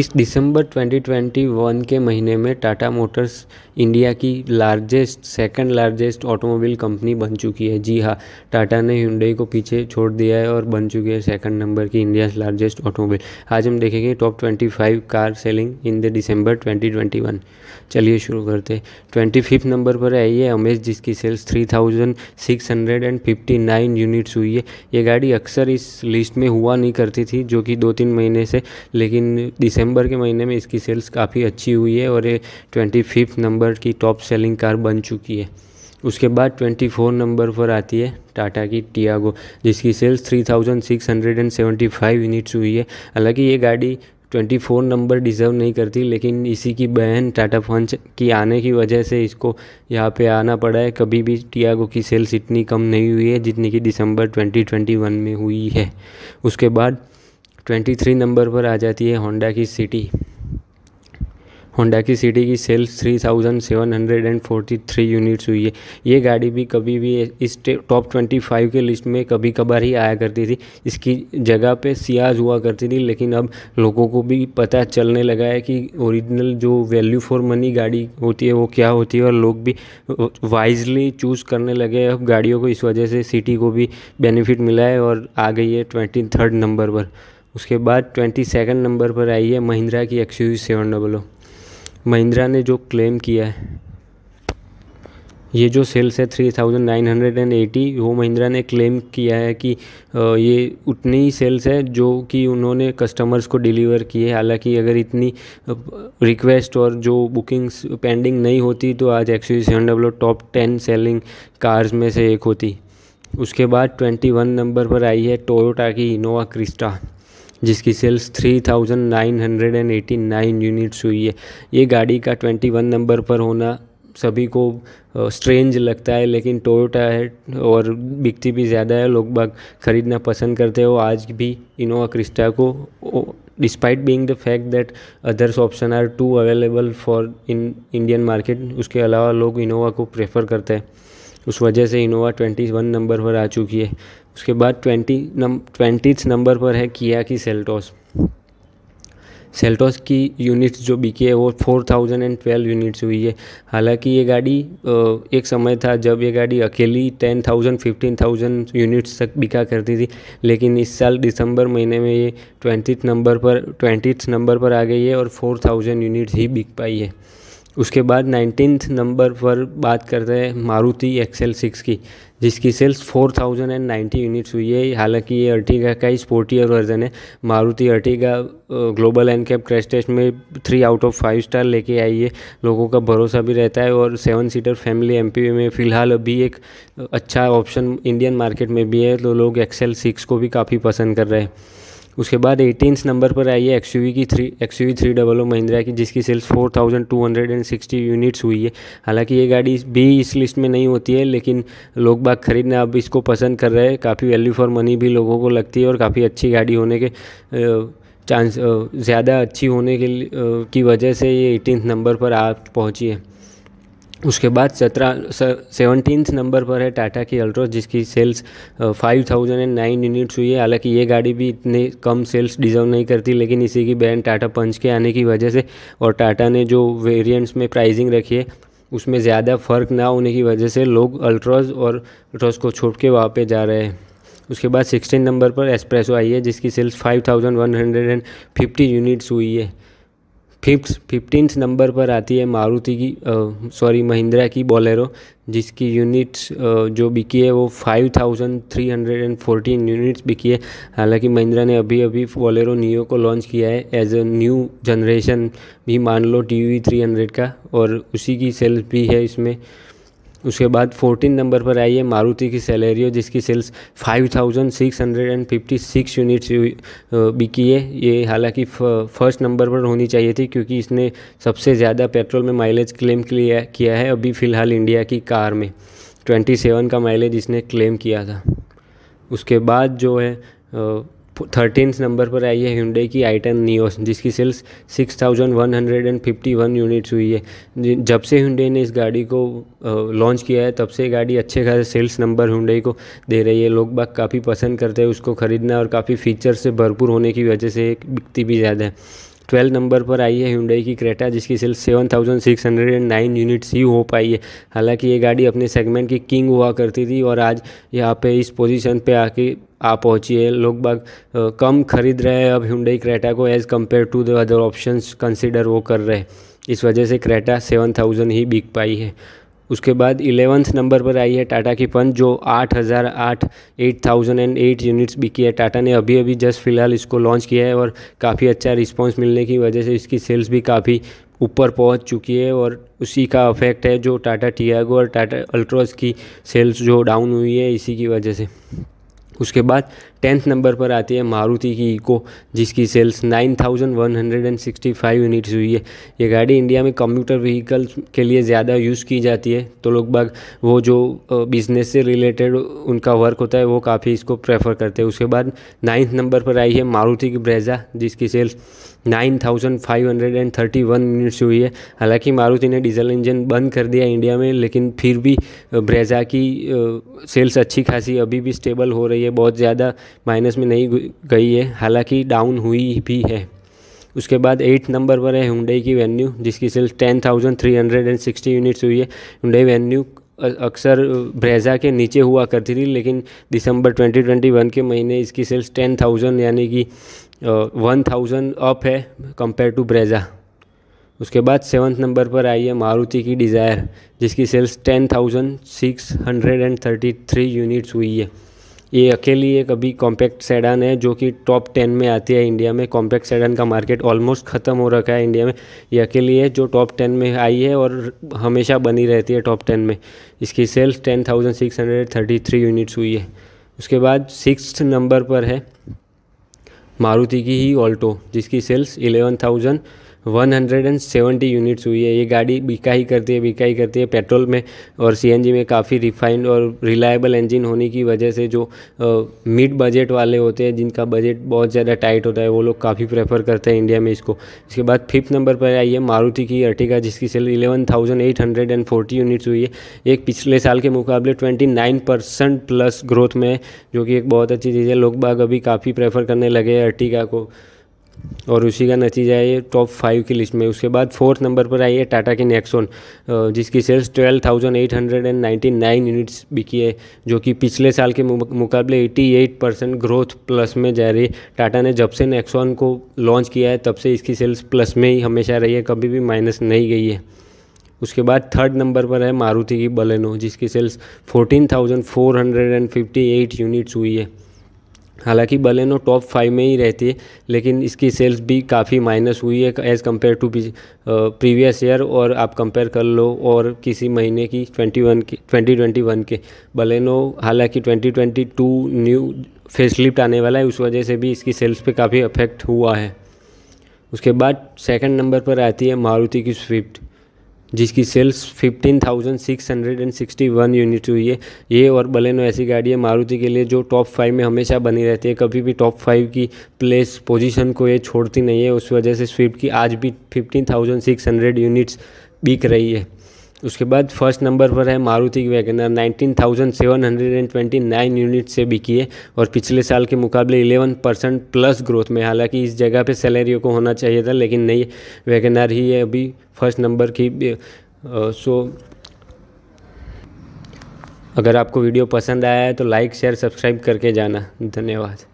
इस दिसंबर 2021 के महीने में टाटा मोटर्स इंडिया की largest second largest automobile company बन चुकी है जी हाँ टाटा ने हुंडई को पीछे छोड़ दिया है और बन चुकी है सेकंड नंबर की इंडिया लार्जेस्ट ऑटोमोबाइल आज हम देखेंगे top 25 car selling in the December 2021 चलिए शुरू करते ट्वेंटी फिफ्थ नंबर पर आई है अमेज जिसकी सेल्स थ्री यूनिट्स हुई है ये गाड़ी अक्सर इस लिस्ट में हुआ नहीं करती थी जो कि दो तीन महीने से लेकिन दिसंबर दिसंबर के महीने में इसकी सेल्स काफ़ी अच्छी हुई है और ये ट्वेंटी फिफ्थ नंबर की टॉप सेलिंग कार बन चुकी है उसके बाद 24 नंबर पर आती है टाटा की टियागो जिसकी सेल्स 3675 यूनिट्स हुई है हालांकि ये गाड़ी 24 नंबर डिज़र्व नहीं करती लेकिन इसी की बहन टाटा पंच की आने की वजह से इसको यहाँ पे आना पड़ा है कभी भी टियागो की सेल्स इतनी कम नहीं हुई है जितनी कि दिसंबर 2021 में हुई है उसके बाद ट्वेंटी थ्री नंबर पर आ जाती है होंडा की सिटी होंडा की सिटी की sales three thousand seven hundred and forty three units हुई है ये गाड़ी भी कभी भी इस टॉप ट्वेंटी फाइव के लिस्ट में कभी कभार ही आया करती थी इसकी जगह पे सियाज हुआ करती थी लेकिन अब लोगों को भी पता चलने लगा है कि ओरिजिनल जो वैल्यू फॉर मनी गाड़ी होती है वो क्या होती है और लोग भी वाइजली चूज़ करने लगे अब गाड़ियों को इस वजह से सिटी को भी बेनिफिट मिला है और आ गई है ट्वेंटी थर्ड नंबर पर उसके बाद ट्वेंटी सेकेंड नंबर पर आई है महिंद्रा की X U seven double O Mahindra ने जो क्लेम किया है ये जो सेल्स है three thousand nine hundred and eighty वो महिंद्रा ने क्लेम किया है कि ये उतनी ही सेल्स है जो कि उन्होंने कस्टमर्स को डिलीवर किए है हालांकि अगर इतनी रिक्वेस्ट और जो बुकिंग्स पेंडिंग नहीं होती तो आज X U seven double top ten selling cars में से एक होती उसके बाद ट्वेंटी वन नंबर पर आई है टोयोटा की इनोवा क्रिस्टा जिसकी सेल्स 3989 यूनिट्स हुई है ये गाड़ी का 21 नंबर पर होना सभी को स्ट्रेंज लगता है लेकिन टोयोटा है और बिकती भी ज़्यादा है लोग बाग खरीदना पसंद करते हो आज भी इनोवा क्रिस्टा को despite being the fact that others option are too available for in Indian market उसके अलावा लोग इनोवा को प्रेफर करते हैं उस वजह से इनोवा ट्वेंटी वन नंबर पर आ चुकी है उसके बाद ट्वेंटी ट्वेंटी नंबर पर है किया की सेल्टॉस सेल्टॉस की यूनिट्स जो बिकी है वो four thousand and twelve units हुई है हालांकि ये गाड़ी एक समय था जब ये गाड़ी अकेली ten thousand fifteen thousand units तक बिका करती थी लेकिन इस साल दिसंबर महीने में ये ट्वेंटी नंबर पर ट्वेंटी नंबर पर आ गई है और फोर थाउजेंड यूनिट्स ही बिक पाई है उसके बाद नाइनटीन नंबर पर बात करते हैं मारुति एक्सेल सिक्स की जिसकी sales four thousand and ninety units हुई है हालांकि ये अर्टिगा का ही स्पोर्टियर वर्जन है Maruti Ertiga global NCAP crash test में three out of five star लेके आई है लोगों का भरोसा भी रहता है और सेवन सीटर फैमिली एम में फ़िलहाल अभी एक अच्छा ऑप्शन इंडियन मार्केट में भी है तो लोग एक्सेल सिक्स को भी काफ़ी पसंद कर रहे हैं उसके बाद एटीन नंबर पर आई है एक्स की three X U three double O Mahindra की जिसकी sales four thousand two hundred and sixty units हुई है हालांकि ये गाड़ी भी इस लिस्ट में नहीं होती है लेकिन लोग बाग खरीदना अब इसको पसंद कर रहे हैं काफ़ी वैल्यू फॉर मनी भी लोगों को लगती है और काफ़ी अच्छी गाड़ी होने के चांस ज़्यादा अच्छी होने के की वजह से ये एटीन नंबर पर आ पहुँची है उसके बाद सत्रह सेवनटीन नंबर पर है टाटा की अल्ट्रोस जिसकी sales five thousand and nine units हुई है हालांकि ये गाड़ी भी इतने कम सेल्स डिजर्व नहीं करती लेकिन इसी की बैन टाटा पंच के आने की वजह से और टाटा ने जो वेरिएंट्स में प्राइसिंग रखी है उसमें ज़्यादा फ़र्क ना होने की वजह से लोग अल्ट्रोज और अल्ट्रोज को छोड़ के वहाँ पर जा रहे हैं उसके बाद सिक्सटीन नंबर पर एक्सप्रेसो आई है जिसकी sales five thousand one hundred and fifty units हुई है फिफ्थ फिफ्टींथ नंबर पर आती है मारुति की सॉरी महिंद्रा की बोलेरो जिसकी यूनिट्स जो बिकी है वो five thousand three hundred and fourteen units बिकी है हालांकि महिंद्रा ने अभी अभी बोलेरो नियो को लॉन्च किया है एज अ न्यू जनरेशन भी मान लो टी वी थ्री हंड्रेड का और उसी की सेल्स भी है इसमें उसके बाद फोर्टीन नंबर पर आई है मारुति की सैलरी जिसकी sales five thousand six hundred and fifty six units बिकी है ये हालांकि फर्स्ट नंबर पर होनी चाहिए थी क्योंकि इसने सबसे ज़्यादा पेट्रोल में माइलेज क्लेम किया है अभी फ़िलहाल इंडिया की कार में सेवन का माइलेज इसने क्लेम किया था उसके बाद जो है थर्टीन नंबर पर आई है हिंडे की आई टेन नियोस जिसकी sales six thousand one hundred and fifty one units हुई है जब से हिंडे ने इस गाड़ी को लॉन्च किया है तब से गाड़ी अच्छे खासे सेल्स नंबर हिंडे को दे रही है लोग बाग काफ़ी पसंद करते हैं उसको ख़रीदना और काफ़ी फीचर से भरपूर होने की वजह से बिकती भी ज़्यादा है ट्वेल्व नंबर पर आई है हिंडई की क्रेटा जिसकी sales seven thousand six hundred and nine units ही हो पाई है हालांकि ये गाड़ी अपने सेगमेंट की किंग हुआ करती थी और आज यहाँ पे इस पोजीशन पे आके आ पहुँची है लोग बाग कम खरीद रहे हैं अब हुडई क्रेटा को as compare to the other option consider वो कर रहे हैं इस वजह से क्रेटा सेवन थाउजेंड ही बिक पाई है उसके बाद इलेवंथ नंबर पर आई है टाटा की पंच जो आठ हज़ार आठ eight thousand and eight units बिकी है टाटा ने अभी अभी जस्ट फिलहाल इसको लॉन्च किया है और काफ़ी अच्छा रिस्पांस मिलने की वजह से इसकी सेल्स भी काफ़ी ऊपर पहुंच चुकी है और उसी का अफेक्ट है जो टाटा टियागो और टाटा अल्ट्रोस की सेल्स जो डाउन हुई है इसी की वजह से उसके बाद टेंथ नंबर पर आती है मारुति की इको जिसकी सेल्स 9,165 यूनिट्स हुई है ये गाड़ी इंडिया में कंप्यूटर व्हीकल के लिए ज़्यादा यूज़ की जाती है तो लोग बाग वो जो बिज़नेस से रिलेटेड उनका वर्क होता है वो काफ़ी इसको प्रेफर करते हैं उसके बाद नाइन्थ नंबर पर आई है मारुति की ब्रेजा जिसकी सेल्स 9,531 यूनिट्स हुई है हालांकि मारुति ने डीजल इंजन बंद कर दिया इंडिया में लेकिन फिर भी ब्रेजा की सेल्स अच्छी खासी अभी भी स्टेबल हो रही है है बहुत ज़्यादा माइनस में नहीं गई है हालांकि डाउन हुई भी है उसके बाद एट नंबर पर है हुंडई की वेन्यू जिसकी sales ten thousand three hundred and sixty units हुई है हुंडई वेन्यू अक्सर ब्रेजा के नीचे हुआ करती थी लेकिन दिसंबर 2021 के महीने इसकी सेल्स 10,000 यानी कि 1,000 अप है कंपेयर टू ब्रेजा उसके बाद सेवन्थ नंबर पर आई है मारुति की डिज़ायर जिसकी सेल्स 10,633 यूनिट्स हुई है ये अकेली एक अभी कॉम्पैक्ट सेडन है जो कि टॉप टेन में आती है इंडिया में कॉम्पैक्ट सेडन का मार्केट ऑलमोस्ट ख़त्म हो रखा है इंडिया में ये अकेली है जो टॉप टेन में आई है और हमेशा बनी रहती है टॉप टेन में इसकी sales ten thousand six hundred thirty three units हुई है उसके बाद सिक्स नंबर पर है मारुति की ही ऑल्टो जिसकी सेल्स इलेवन थाउजेंड 170 यूनिट्स हुई है ये गाड़ी बिका ही करती है बिका ही करती है पेट्रोल में और सीएनजी में काफ़ी रिफाइंड और रिलायबल इंजन होने की वजह से जो मिड बजट वाले होते हैं जिनका बजट बहुत ज़्यादा टाइट होता है वो लोग काफ़ी प्रेफर करते हैं इंडिया में इसको इसके बाद फिफ्थ नंबर पर आई है मारुति की अर्टिगा जिसकी sale eleven thousand eight hundred and forty units हुई है एक पिछले साल के मुकाबले twenty nine percent plus growth में जो कि एक बहुत अच्छी चीज़ है लोग बाग अभी काफ़ी प्रेफर करने लगे हैं अर्टिगा को और उसी का नतीजा है ये टॉप फाइव की लिस्ट में उसके बाद फोर्थ नंबर पर आई है टाटा की नेक्सोन जिसकी sales twelve thousand eight hundred and ninety nine units बिकी है जो कि पिछले साल के मुकाबले eighty eight percent growth plus में जा रही है टाटा ने जब से नेक्सोन को लॉन्च किया है तब से इसकी सेल्स प्लस में ही हमेशा रही है कभी भी माइनस नहीं गई है उसके बाद थर्ड नंबर पर है मारुति की बलेनो जिसकी sales fourteen thousand four hundred and fifty eight units हुई है हालांकि बलेनो टॉप फाइव में ही रहती है लेकिन इसकी सेल्स भी काफ़ी माइनस हुई है as compare to previous year और आप कंपेयर कर लो और किसी महीने की 21 के 2021 के बलेनो हालांकि 2022 न्यू फेसलिफ्ट आने वाला है उस वजह से भी इसकी सेल्स पे काफ़ी अफेक्ट हुआ है उसके बाद सेकंड नंबर पर आती है मारुति की स्विफ्ट जिसकी सेल्स 15,661 यूनिट हुई है ये और बलेनो ऐसी गाड़ी है मारुति के लिए जो टॉप फाइव में हमेशा बनी रहती है कभी भी टॉप फाइव की प्लेस पोजीशन को ये छोड़ती नहीं है उस वजह से स्विफ्ट की आज भी 15,600 यूनिट्स बिक रही है उसके बाद फर्स्ट नंबर पर है मारुति वैगनर 19,729 यूनिट से बिकी है और पिछले साल के मुकाबले 11 परसेंट प्लस ग्रोथ में हालांकि इस जगह पे सैलरी को होना चाहिए था लेकिन नहीं वैगनर ही है अभी फर्स्ट नंबर की आ, सो अगर आपको वीडियो पसंद आया है तो लाइक शेयर सब्सक्राइब करके जाना धन्यवाद